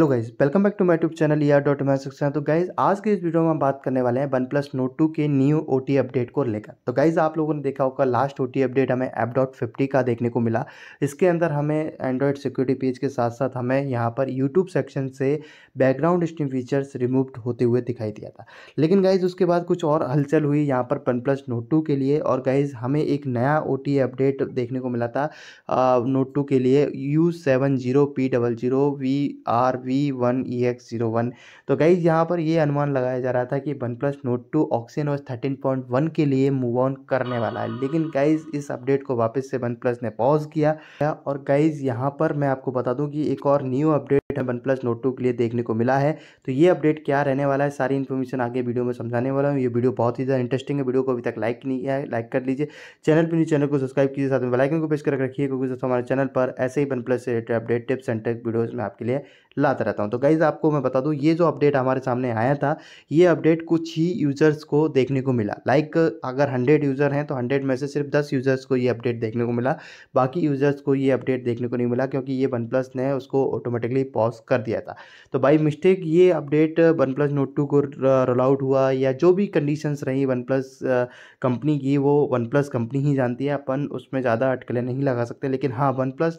hello guys welcome back to my tube channel E R dot मैं सकता तो guys आज के इस वीडियो में हम बात करने वाले हैं वन प्लस नोट टू के न्यू ओ अपडेट को लेकर तो गाइज आप लोगों ने देखा होगा लास्ट ओ अपडेट हमें एप डॉट फिफ्टी का देखने को मिला इसके अंदर हमें एंड्रॉयड सिक्योरिटी पेज के साथ साथ हमें यहाँ पर यूट्यूब सेक्शन से बैकग्राउंड स्ट्रीम फीचर्स रिमूव होते हुए दिखाई दिया था लेकिन गाइज उसके बाद कुछ और हलचल हुई यहाँ पर वन प्लस नोट टू के लिए और गाइज हमें एक नया ओ अपडेट देखने को मिला था नोट टू के लिए U seven zero P double zero V R V one E X zero one तो गाइज यहाँ पर ये अनुमान लगाया जा रहा था कि OnePlus Nord two Oxygen और थर्टीन पॉइंट वन के लिए मूव ऑन करने वाला है लेकिन गाइज इस अपडेट को वापस से वन प्लस ने पॉज किया और गाइज यहाँ पर मैं आपको बता दूँ कि एक और new update OnePlus Nord two के लिए देखने को मिला है तो ये अपडेट क्या रहने वाला है सारी इन्फॉर्मेशन आगे वीडियो में समझाने वाला हूँ ये वीडियो बहुत ही ज़्यादा इंटरेस्टिंग है वीडियो को अभी तक लाइक नहीं किया है लाइक कर लीजिए चैनल पर चैनल को सब्सक्राइब कीजिए साथ में बेलाइकन को प्रेस कर रखिए क्योंकि हमारे चैनल पर ऐसे ही वन प्लस से related update tips and tech videos में आपके लिए लाता रहता हूँ तो गाइज़ आपको मैं बता दूँ ये जो अपडेट हमारे सामने आया था ये अपडेट कुछ ही यूज़र्स को देखने को मिला लाइक अगर हंड्रेड यूज़र हैं तो हंड्रेड में से सिर्फ दस यूज़र्स को ये अपडेट देखने को मिला बाकी यूज़र्स को ये अपडेट देखने को नहीं मिला क्योंकि ये वन प्लस ने उसको ऑटोमेटिकली पॉज कर दिया था तो बाई मिस्टेक ये update OnePlus Nord two को रोल आउट हुआ या जो भी कंडीशंस रही वन प्लस कंपनी की वो वन प्लस कंपनी ही जानती है अपन उसमें ज़्यादा अटकलें नहीं लगा सकते लेकिन हाँ वन प्लस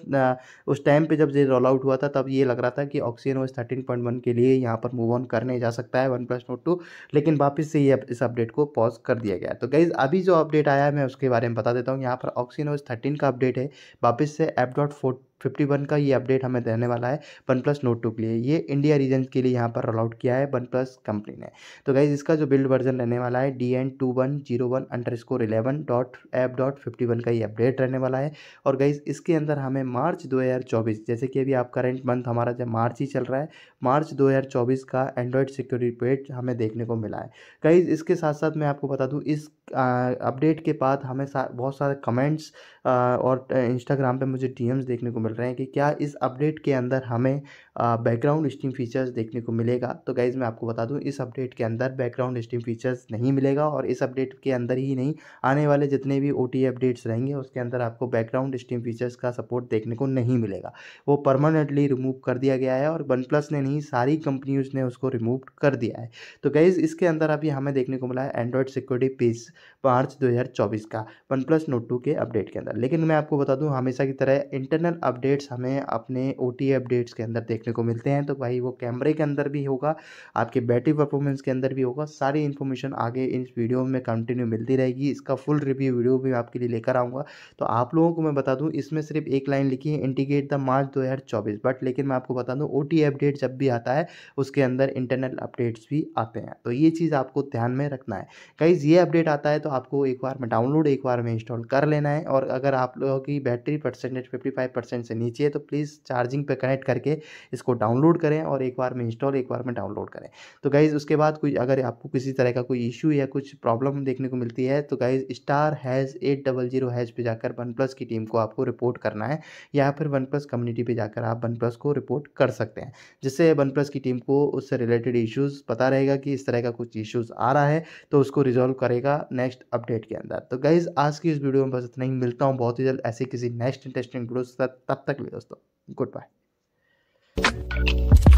उस टाइम पर जब ये रोल आउट हुआ था तब ये लग रहा था कि Oxygen OS thirteen point one के लिए यहाँ पर मूव ऑन करने जा सकता है वन प्लस नोट टू लेकिन वापस से ये इस अपडेट को पॉज कर दिया गया तो गाइज अभी जो अपडेट आया है मैं उसके बारे में बता देता हूँ यहाँ पर ऑक्सीजन ओएस थर्टीन का अपडेट है वापस से एप डॉट फिफ्टी वन का ये अपडेट हमें देने वाला है वन प्लस नोट टू के लिए ये इंडिया रीजन के लिए यहाँ पर आउट किया है वन प्लस कंपनी ने तो गाइज इसका जो बिल्ड वर्जन रहने वाला है D N two one zero one underscore eleven dot A dot fifty one का ये अपडेट रहने वाला है और गाइज इसके अंदर हमें मार्च दो हज़ार चौबीस जैसे कि अभी आप करेंट मंथ हमारा जब मार्च ही चल रहा है मार्च दो हज़ार चौबीस का एंड्रॉयड सिक्योरिटी पेट हमें देखने को मिला है गाइज इसके साथ साथ मैं आपको बता दूँ इस अपडेट के बाद हमें सा, बहुत सारे कमेंट्स और इंस्टाग्राम पर मुझे एम्स देखने को मिल रहे हैं कि क्या इस अपडेट के अंदर हमें बैकग्राउंड स्टीम फीचर्स देखने को मिलेगा तो गाइज़ मैं आपको बता दूं इस अपडेट के अंदर बैकग्राउंड स्टीम फीचर्स नहीं मिलेगा और इस अपडेट के अंदर ही नहीं आने वाले जितने भी ओ अपडेट्स रहेंगे उसके अंदर आपको बैकग्राउंड स्टीम फीचर्स का सपोर्ट देखने को नहीं मिलेगा वो परमानेंटली रिमूव कर दिया गया है और वन ने नहीं सारी कंपनीज ने उसको रिमूव कर दिया है तो गाइज़ इसके अंदर अभी हमें देखने को मिला है एंड्रॉयड सिक्योरिटी पेज मार्च दो का वन प्लस नोट टू के अपडेट के अंदर लेकिन मैं आपको बता दूं हमेशा की तरह इंटरनल अपडेट्स हमें अपने ओ अपडेट्स के अंदर देखने को मिलते हैं तो भाई वो कैमरे के अंदर भी होगा आपके बैटरी परफॉर्मेंस के अंदर भी होगा सारी इन्फॉर्मेशन आगे इस वीडियो में कंटिन्यू मिलती रहेगी इसका फुल रिव्यू वीडियो भी आपके लिए लेकर आऊँगा तो आप लोगों को मैं बता दूँ इसमें सिर्फ एक लाइन लिखी है इंटीग्रेट द मार्च दो बट लेकिन मैं आपको बता दूँ ओ अपडेट जब भी आता है उसके अंदर इंटरनल अपडेट्स भी आते हैं तो ये चीज़ आपको ध्यान में रखना है कई ये अपडेट आता है तो आपको एक बार में डाउनलोड एक बार में इंस्टॉल कर लेना है और अगर आप लोगों की battery percentage fifty five percent से नीचे है तो प्लीज़ चार्जिंग पे कनेक्ट करके इसको डाउनलोड करें और एक बार में इंस्टॉल एक बार में डाउनलोड करें तो गाइज़ उसके बाद कोई अगर आपको किसी तरह का कोई इशू या कुछ प्रॉब्लम देखने को मिलती है तो guys star hash eight double zero hash पर जाकर वन प्लस की टीम को आपको रिपोर्ट करना है या फिर वन प्लस कम्युनिटी पर जाकर आप वन प्लस को रिपोर्ट कर सकते हैं जिससे वन प्लस की टीम को उससे रिलेटेड इशूज़ पता रहेगा कि इस तरह का कुछ इशूज़ आ रहा है तो उसको रिजॉल्व करेगा नेक्स्ट अपडेट के अंदर तो गाइज़ आज की इस वीडियो में बस इतना ही मिलता हूँ बहुत ही जल्द ऐसे किसी नेक्स्ट इंटरेस्टिंग वीडियो तब तब तक लिए दोस्तों गुड बाय